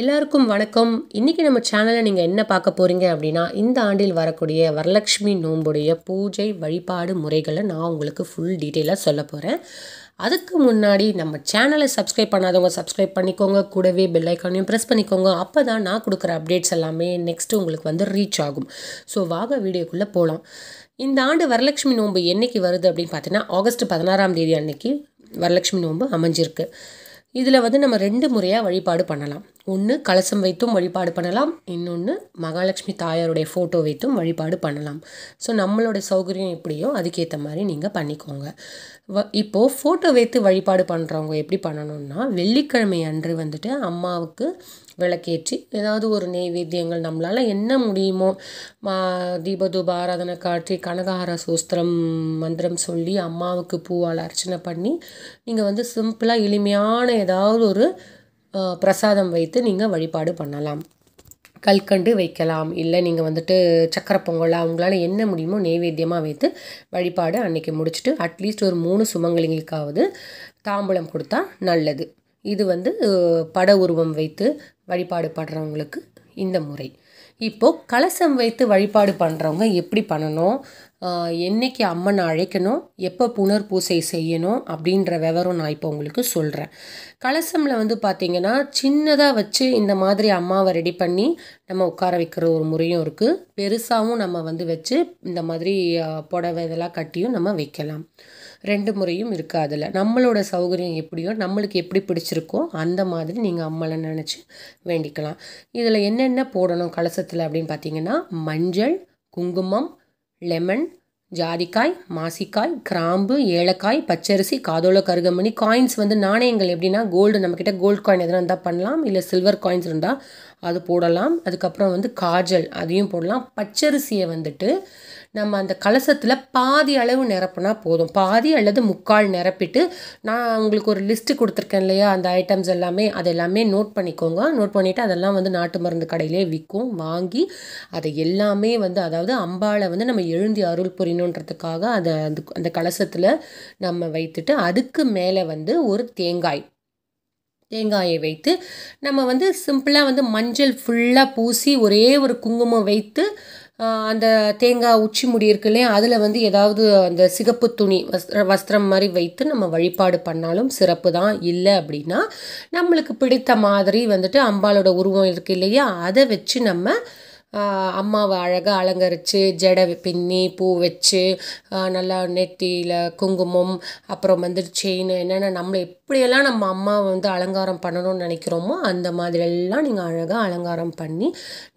எல்லாருக்கும் வணக்கம் இன்றைக்கி நம்ம சேனலில் நீங்கள் என்ன பார்க்க போகிறீங்க அப்படின்னா இந்த ஆண்டில் வரக்கூடிய வரலட்சுமி நோன்புடைய பூஜை வழிபாடு முறைகளை நான் உங்களுக்கு ஃபுல் டீட்டெயிலாக சொல்ல போகிறேன் அதுக்கு முன்னாடி நம்ம சேனலை சப்ஸ்கிரைப் பண்ணாதவங்க சப்ஸ்கிரைப் பண்ணிக்கோங்க கூடவே பெல் ஐக்கானையும் ப்ரெஸ் பண்ணிக்கோங்க அப்போ தான் நான் கொடுக்குற அப்டேட்ஸ் எல்லாமே நெக்ஸ்ட்டு உங்களுக்கு வந்து ரீச் ஆகும் ஸோ வாக வீடியோக்குள்ளே போகலாம் இந்த ஆண்டு வரலட்சுமி நோன்பு என்றைக்கு வருது அப்படின்னு பார்த்தீங்கன்னா ஆகஸ்ட் பதினாறாம் தேதி அன்னைக்கு வரலட்சுமி நோன்பு அமைஞ்சிருக்கு இதில் வந்து நம்ம ரெண்டு முறையாக வழிபாடு பண்ணலாம் ஒன்று கலசம் வைத்தும் வழிபாடு பண்ணலாம் இன்னொன்று மகாலட்சுமி தாயாருடைய ஃபோட்டோ வைத்தும் வழிபாடு பண்ணலாம் ஸோ நம்மளோட சௌகரியம் எப்படியோ அதுக்கேற்ற மாதிரி நீங்கள் பண்ணிக்கோங்க வ இப்போது ஃபோட்டோ வைத்து வழிபாடு பண்ணுறவங்க எப்படி பண்ணணும்னா வெள்ளிக்கிழமை அன்று வந்துட்டு அம்மாவுக்கு விளக்கேற்றி ஏதாவது ஒரு நெய்வேத்தியங்கள் நம்மளால் என்ன முடியுமோ மா தீபதூப ஆராதனை காற்றி கனகார சூஸ்திரம் மந்திரம் சொல்லி அம்மாவுக்கு பூவால் அர்ச்சனை பண்ணி நீங்கள் வந்து சிம்பிளாக எளிமையான ஏதாவது ஒரு பிரசாதம் வைத்து நீங்கள் வழிபாடு பண்ணலாம் கல்கண்டு வைக்கலாம் இல்லை நீங்கள் வந்துட்டு சக்கரை பொங்கலா அவங்களால என்ன முடியுமோ நெய்வேத்தியமாக வைத்து வழிபாடு அன்றைக்கி முடிச்சுட்டு அட்லீஸ்ட் ஒரு மூணு சுமங்கலிங்களுக்காவது தாம்பூலம் கொடுத்தா நல்லது இது வந்து பட உருவம் வைத்து வழிபாடு படுறவங்களுக்கு இந்த முறை இப்போது கலசம் வைத்து வழிபாடு பண்ணுறவங்க எப்படி பண்ணணும் என்றைக்கு அம்மனை அழைக்கணும் எப்போ புனர் பூசை செய்யணும் அப்படின்ற விவரம் நான் இப்போ உங்களுக்கு சொல்கிறேன் கலசமில் வந்து பார்த்திங்கன்னா சின்னதாக வச்சு இந்த மாதிரி அம்மாவை ரெடி பண்ணி நம்ம உட்கார வைக்கிற ஒரு முறையும் இருக்குது பெருசாகவும் நம்ம வந்து வச்சு இந்த மாதிரி புடவை இதெல்லாம் கட்டியும் நம்ம வைக்கலாம் ரெண்டு முறையும் இருக்குது அதில் நம்மளோட சௌகரியம் எப்படியோ நம்மளுக்கு எப்படி பிடிச்சிருக்கோ அந்த மாதிரி நீங்கள் அம்மளை நினச்சி வேண்டிக்கலாம் இதில் என்னென்ன போடணும் கலசத்தில் அப்படின்னு பார்த்தீங்கன்னா மஞ்சள் குங்குமம் லெமன் ஜாதிக்காய் மாசிக்காய் கிராம்பு ஏலக்காய் பச்சரிசி காதோல கருகமணி காயின்ஸ் வந்து நாணயங்கள் எப்படின்னா கோல்டு நம்மக்கிட்ட கோல்டு காயின் எதனா இருந்தால் பண்ணலாம் இல்லை சில்வர் காயின்ஸ் இருந்தால் அது போடலாம் அதுக்கப்புறம் வந்து காஜல் அதையும் போடலாம் பச்சரிசியை வந்துட்டு நம்ம அந்த கலசத்தில் பாதி அளவு நிரப்புனா போதும் பாதி அல்லது முக்கால் நிரப்பிட்டு நான் உங்களுக்கு ஒரு லிஸ்ட்டு கொடுத்துருக்கேன் இல்லையா அந்த ஐட்டம்ஸ் எல்லாமே அதை எல்லாமே நோட் பண்ணிக்கோங்க நோட் பண்ணிவிட்டு அதெல்லாம் வந்து நாட்டு மருந்து கடையிலே விற்கும் வாங்கி அதை எல்லாமே வந்து அதாவது அம்பாவை வந்து நம்ம எழுந்தி அருள் புரியணுன்றதுக்காக அதை அந்த அந்த கலசத்தில் நம்ம வைத்துட்டு அதுக்கு மேலே வந்து ஒரு தேங்காய் தேங்காயை வைத்து நம்ம வந்து சிம்பிளாக வந்து மஞ்சள் ஃபுல்லாக பூசி ஒரே ஒரு குங்குமம் வைத்து அந்த தேங்காய் உச்சி முடி இருக்கு இல்லையா அதில் வந்து ஏதாவது அந்த சிகப்பு துணி வஸ்திர வஸ்திரம் மாதிரி வைத்து நம்ம வழிபாடு பண்ணாலும் சிறப்பு தான் இல்லை அப்படின்னா நம்மளுக்கு பிடித்த மாதிரி வந்துட்டு அம்பாலோட உருவம் இருக்கு இல்லையா அதை வச்சு நம்ம அம்மாவை அழகாக அலங்கரித்து ஜடை பின்னி பூ வச்சு நல்லா நெத்தியில் குங்குமம் அப்புறம் வந்துட்டு செயின் என்னென்ன நம்மளை இப்படியெல்லாம் நம்ம அம்மாவை வந்து அலங்காரம் பண்ணணும்னு நினைக்கிறோமோ அந்த மாதிரியெல்லாம் நீங்கள் அழகாக அலங்காரம் பண்ணி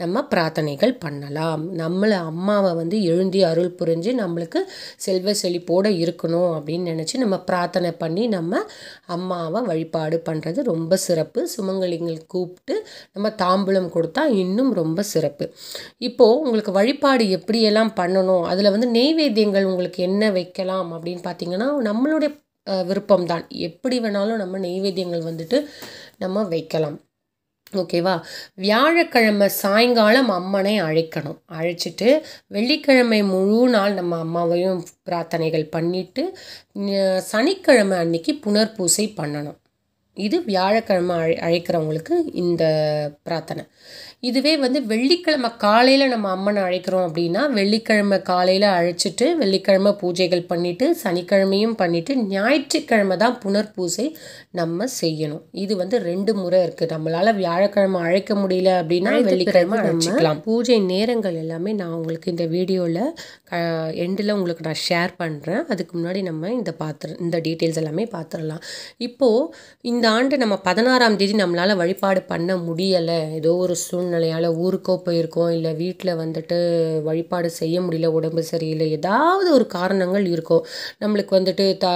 நம்ம பிரார்த்தனைகள் பண்ணலாம் நம்மளை அம்மாவை வந்து எழுந்தி அருள் புரிஞ்சு நம்மளுக்கு செல்வ செழிப்போடு இருக்கணும் அப்படின்னு நினச்சி நம்ம பிரார்த்தனை பண்ணி நம்ம அம்மாவை வழிபாடு பண்ணுறது ரொம்ப சிறப்பு சுமங்கலிங்களை கூப்பிட்டு நம்ம தாம்பூலம் கொடுத்தா இன்னும் ரொம்ப சிறப்பு இப்போது உங்களுக்கு வழிபாடு எப்படியெல்லாம் பண்ணணும் அதில் வந்து நெய்வேத்தியங்கள் உங்களுக்கு என்ன வைக்கலாம் அப்படின்னு பார்த்தீங்கன்னா நம்மளுடைய விருப்பம்தான் எப்படி வேணாலும் நம்ம நெய்வேத்தியங்கள் வந்துட்டு நம்ம வைக்கலாம் ஓகேவா வியாழக்கிழமை சாயங்காலம் அம்மனை அழைக்கணும் அழைச்சிட்டு வெள்ளிக்கிழமை முழு நாள் நம்ம அம்மாவையும் பிரார்த்தனைகள் பண்ணிவிட்டு சனிக்கிழமை அன்னைக்கு புனர்பூசை பண்ணணும் இது வியாழக்கிழமை அழை அழைக்கிறவங்களுக்கு இந்த பிரார்த்தனை இதுவே வந்து வெள்ளிக்கிழமை காலையில் நம்ம அம்மனை அழைக்கிறோம் அப்படின்னா வெள்ளிக்கிழமை காலையில் அழைச்சிட்டு வெள்ளிக்கிழமை பூஜைகள் பண்ணிவிட்டு சனிக்கிழமையும் பண்ணிவிட்டு ஞாயிற்றுக்கிழமை தான் புனர் பூஜை நம்ம செய்யணும் இது வந்து ரெண்டு முறை இருக்குது நம்மளால் வியாழக்கிழமை அழைக்க முடியல அப்படின்னா வெள்ளிக்கிழமை அழைச்சிக்கலாம் பூஜை நேரங்கள் எல்லாமே நான் உங்களுக்கு இந்த வீடியோவில் எண்டில் உங்களுக்கு நான் ஷேர் பண்ணுறேன் அதுக்கு முன்னாடி நம்ம இந்த பாத்திர இந்த டீட்டெயில்ஸ் எல்லாமே பார்த்துடலாம் இப்போது இந்த ஆண்டு நம்ம பதினாறாம் தேதி நம்மளால் வழிபாடு பண்ண முடியலை ஏதோ ஒரு சூழ்நிலை சூழ்நிலையால் ஊருக்கோ போயிருக்கோம் இல்லை வீட்டில் வந்துட்டு வழிபாடு செய்ய முடியல உடம்பு சரியில்லை ஏதாவது ஒரு காரணங்கள் இருக்கும் நம்மளுக்கு வந்துட்டு த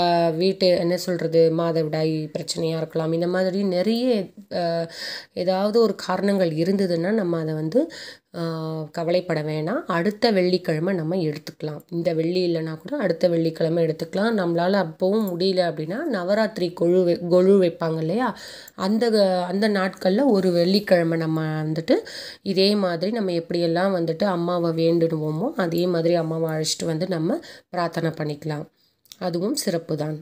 வீட்டு என்ன சொல்கிறது மாதவிடாய் பிரச்சனையாக இருக்கலாம் இந்த மாதிரி நிறைய ஏதாவது ஒரு காரணங்கள் இருந்ததுன்னா நம்ம அதை வந்து கவலைப்பட வேணாம் அடுத்த வெள்ளிக்கிழமை நம்ம எடுத்துக்கலாம் இந்த வெள்ளி இல்லைனா கூட அடுத்த வெள்ளிக்கிழம எடுத்துக்கலாம் நம்மளால் அப்போவும் முடியல அப்படின்னா நவராத்திரி கொழு வை கொழு வைப்பாங்க இல்லையா அந்த அந்த நாட்களில் ஒரு வெள்ளிக்கிழமை நம்ம வந்துட்டு இதே மாதிரி நம்ம எப்படியெல்லாம் வந்துட்டு அம்மாவை வேண்டுடுவோமோ அதே மாதிரி அம்மாவை அழைச்சிட்டு வந்து நம்ம பிரார்த்தனை பண்ணிக்கலாம் அதுவும் சிறப்பு தான்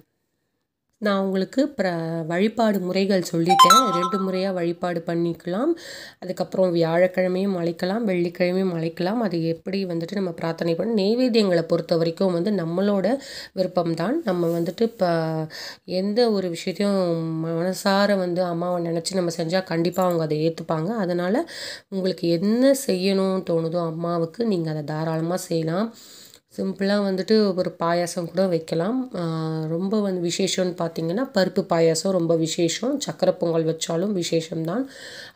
நான் உங்களுக்கு ப்ர வழிபாடு முறைகள் சொல்லிட்டேன் ரெண்டு முறையாக வழிபாடு பண்ணிக்கலாம் அதுக்கப்புறம் வியாழக்கிழமையும் அழைக்கலாம் வெள்ளிக்கிழமையும் அழைக்கலாம் அது எப்படி வந்துட்டு நம்ம பிரார்த்தனை பண்ண நெய்வேத்தியங்களை பொறுத்த வரைக்கும் வந்து நம்மளோட விருப்பம்தான் நம்ம வந்துட்டு இப்போ எந்த ஒரு விஷயத்தையும் மனசார வந்து அம்மாவை நினச்சி நம்ம செஞ்சால் கண்டிப்பாக அவங்க அதை ஏற்றுப்பாங்க அதனால் உங்களுக்கு என்ன செய்யணும்னு தோணுதோ அம்மாவுக்கு நீங்கள் அதை தாராளமாக செய்யலாம் சிம்பிளாக வந்துட்டு ஒரு பாயாசம் கூட வைக்கலாம் ரொம்ப வந்து விசேஷம்னு பார்த்தீங்கன்னா பருப்பு பாயாசம் ரொம்ப விசேஷம் சக்கரை பொங்கல் வச்சாலும் விசேஷம்தான்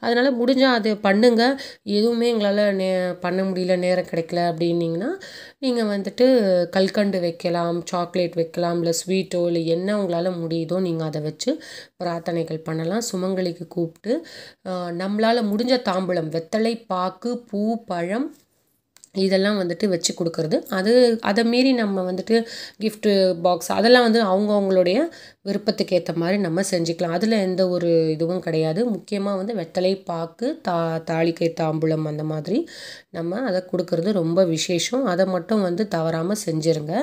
அதனால் முடிஞ்சால் அதை பண்ணுங்கள் எதுவுமே எங்களால் நே பண்ண முடியல நேரம் கிடைக்கல அப்படின்னிங்கன்னா நீங்கள் வந்துட்டு கல்கண்டு வைக்கலாம் சாக்லேட் வைக்கலாம் இல்லை ஸ்வீட்டோ இல்லை என்ன உங்களால் முடியுதோ நீங்கள் அதை வச்சு பிரார்த்தனைகள் பண்ணலாம் சுமங்கலிக்கு கூப்பிட்டு நம்மளால் முடிஞ்ச தாம்பூலம் வெத்தலை பாக்கு பூ பழம் இதெல்லாம் வந்துட்டு வச்சு கொடுக்கறது அது அதை மீறி நம்ம வந்துட்டு கிஃப்ட்டு பாக்ஸ் அதெல்லாம் வந்து அவங்கவுங்களுடைய விருப்பத்துக்கு ஏற்ற மாதிரி நம்ம செஞ்சுக்கலாம் அதில் எந்த ஒரு இதுவும் கிடையாது முக்கியமாக வந்து வெத்தலை பாக்கு தா தாளிக்கை தாம்பூலம் அந்த மாதிரி நம்ம அதை கொடுக்கறது ரொம்ப விசேஷம் அதை மட்டும் வந்து தவறாமல் செஞ்சுருங்க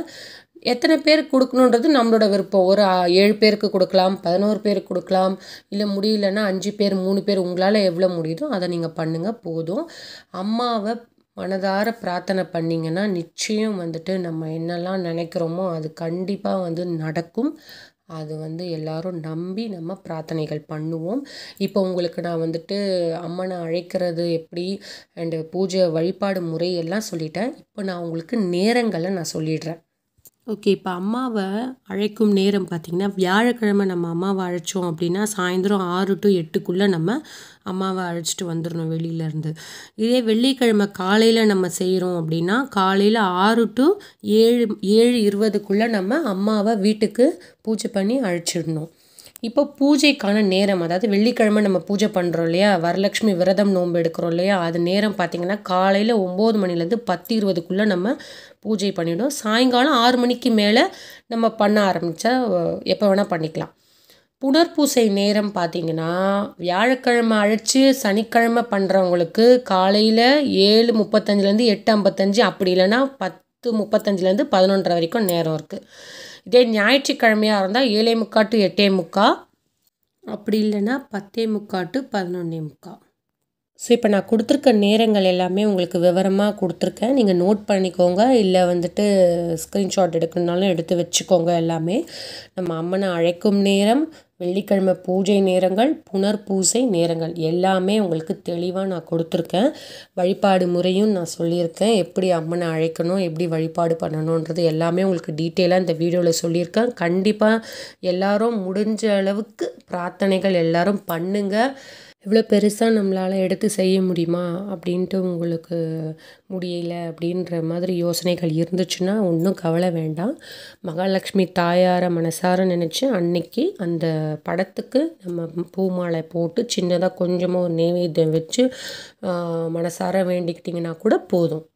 எத்தனை பேர் கொடுக்கணுன்றது நம்மளோட விருப்பம் ஒரு ஏழு பேருக்கு கொடுக்கலாம் பதினோரு பேருக்கு கொடுக்கலாம் இல்லை முடியலன்னா அஞ்சு பேர் மூணு பேர் உங்களால் எவ்வளோ முடியுதோ அதை நீங்கள் பண்ணுங்கள் போதும் அம்மாவை மனதார பிரார்த்தனை பண்ணிங்கன்னா நிச்சயம் வந்துட்டு நம்ம என்னெல்லாம் நினைக்கிறோமோ அது கண்டிப்பாக வந்து நடக்கும் அது வந்து எல்லாரும் நம்பி நம்ம பிரார்த்தனைகள் பண்ணுவோம் இப்போ உங்களுக்கு நான் வந்துட்டு அம்மனை அழைக்கிறது எப்படி அண்டு பூஜை வழிபாடு முறையெல்லாம் சொல்லிட்டேன் இப்போ நான் உங்களுக்கு நேரங்களை நான் சொல்லிடுறேன் ஓகே இப்போ அம்மாவை அழைக்கும் நேரம் பார்த்திங்கன்னா வியாழக்கிழமை நம்ம அம்மாவை அழைச்சோம் அப்படின்னா சாயந்தரம் ஆறு டு எட்டுக்குள்ளே நம்ம அம்மாவை அழைச்சிட்டு வந்துடணும் வெளியிலேருந்து இதே வெள்ளிக்கிழமை காலையில் நம்ம செய்கிறோம் அப்படின்னா காலையில் ஆறு டு ஏழு ஏழு இருபதுக்குள்ளே நம்ம அம்மாவை வீட்டுக்கு பூஜை பண்ணி அழைச்சிடணும் இப்போ பூஜைக்கான நேரம் அதாவது வெள்ளிக்கிழமை நம்ம பூஜை பண்ணுறோம் இல்லையா வரலட்சுமி விரதம் நோன்பு எடுக்கிறோம் இல்லையா அது நேரம் பார்த்திங்கன்னா காலையில் ஒம்பது மணிலேருந்து பத்து இருபதுக்குள்ளே நம்ம பூஜை பண்ணிவிடும் சாயங்காலம் ஆறு மணிக்கு மேலே நம்ம பண்ண ஆரம்பித்தா எப்போ வேணால் பண்ணிக்கலாம் புனர்பூசை நேரம் பார்த்திங்கன்னா வியாழக்கிழமை அழைச்சி சனிக்கிழமை பண்ணுறவங்களுக்கு காலையில் ஏழு முப்பத்தஞ்சுலேருந்து எட்டு ஐம்பத்தஞ்சு அப்படி இல்லைன்னா பத் பத்து முப்பத்தஞ்சிலேருந்து பதினொன்றரை வரைக்கும் நேரம் இருக்குது இதே ஞாயிற்றுக்கிழமையாக இருந்தால் ஏழே முக்கால் டு எட்டே முக்கால் அப்படி இல்லைன்னா பத்தே முக்கால் டு பதினொன்னே முக்கால் ஸோ இப்போ நான் கொடுத்துருக்க நேரங்கள் எல்லாமே உங்களுக்கு விவரமாக கொடுத்துருக்கேன் நீங்கள் நோட் பண்ணிக்கோங்க இல்லை வந்துட்டு ஸ்க்ரீன்ஷாட் எடுக்கணுனாலும் எடுத்து வச்சுக்கோங்க எல்லாமே நம்ம அம்மனை அழைக்கும் நேரம் வெள்ளிக்கிழமை பூஜை நேரங்கள் புனர் பூஜை நேரங்கள் எல்லாமே உங்களுக்கு தெளிவாக நான் கொடுத்துருக்கேன் வழிபாடு முறையும் நான் சொல்லியிருக்கேன் எப்படி அம்மனை அழைக்கணும் எப்படி வழிபாடு பண்ணணுன்றது எல்லாமே உங்களுக்கு டீட்டெயிலாக இந்த வீடியோவில் சொல்லியிருக்கேன் கண்டிப்பாக எல்லோரும் முடிஞ்ச அளவுக்கு பிரார்த்தனைகள் எல்லோரும் பண்ணுங்கள் இவ்வளோ பெருசாக நம்மளால் எடுத்து செய்ய முடியுமா அப்படின்ட்டு உங்களுக்கு முடியல அப்படின்ற மாதிரி யோசனைகள் இருந்துச்சுன்னா ஒன்றும் கவலை வேண்டாம் மகாலட்சுமி தாயாரை மனசார நினச்சி அன்னைக்கு அந்த படத்துக்கு நம்ம பூ மாலை போட்டு சின்னதாக கொஞ்சமாக ஒரு நெய்வேத்தியம் வச்சு மனசார வேண்டிக்கிட்டிங்கன்னா கூட போதும்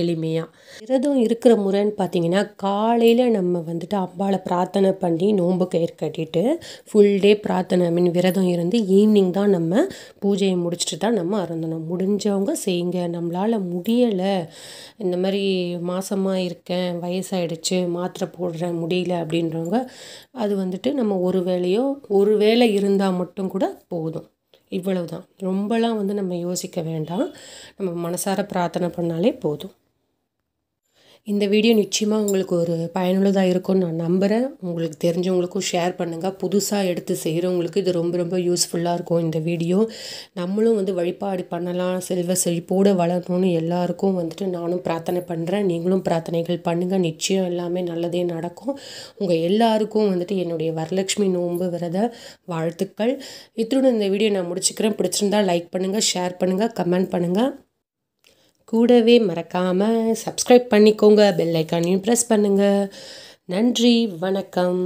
எளிமையாக விரதம் இருக்கிற முறைன்னு பார்த்தீங்கன்னா காலையில் நம்ம வந்துட்டு அம்பாவை பிரார்த்தனை பண்ணி நோன்பு கயிறு கட்டிட்டு ஃபுல் டே பிரார்த்தனை ஐ மீன் விரதம் இருந்து ஈவினிங் தான் நம்ம பூஜையை முடிச்சுட்டு தான் நம்ம அருந்தணும் முடிஞ்சவங்க செய்யுங்க நம்மளால் முடியலை இந்த மாதிரி மாதமாக இருக்கேன் வயசாயிடுச்சு மாத்திரை போடுறேன் முடியல அப்படின்றவங்க அது வந்துட்டு நம்ம ஒரு வேலையோ ஒரு வேலை இருந்தால் மட்டும் கூட போதும் இவ்வளவு தான் ரொம்பலாம் வந்து நம்ம யோசிக்க வேண்டாம் நம்ம மனசார பிரார்த்தனை பண்ணாலே போதும் இந்த வீடியோ நிச்சயமாக உங்களுக்கு ஒரு பயனுள்ளதாக இருக்கும்னு நான் நம்புகிறேன் உங்களுக்கு தெரிஞ்சவங்களுக்கும் ஷேர் பண்ணுங்கள் புதுசாக எடுத்து செய்கிறவங்களுக்கு இது ரொம்ப ரொம்ப யூஸ்ஃபுல்லாக இருக்கும் இந்த வீடியோ நம்மளும் வந்து வழிபாடு பண்ணலாம் செல்வ செழிப்போடு வளரணும்னு எல்லாருக்கும் வந்துட்டு நானும் பிரார்த்தனை பண்ணுறேன் நீங்களும் பிரார்த்தனைகள் பண்ணுங்கள் நிச்சயம் எல்லாமே நல்லதே நடக்கும் உங்கள் எல்லாருக்கும் வந்துட்டு என்னுடைய வரலட்சுமி நோன்பு விரத வாழ்த்துக்கள் இத்துடன் இந்த வீடியோ நான் முடிச்சுக்கிறேன் பிடிச்சிருந்தா லைக் பண்ணுங்கள் ஷேர் பண்ணுங்கள் கமெண்ட் பண்ணுங்கள் கூடவே மறக்காமல் சப்ஸ்கிரைப் பண்ணிக்கோங்க பெல் ஐக்கானையும் ப்ரெஸ் பண்ணுங்கள் நன்றி வணக்கம்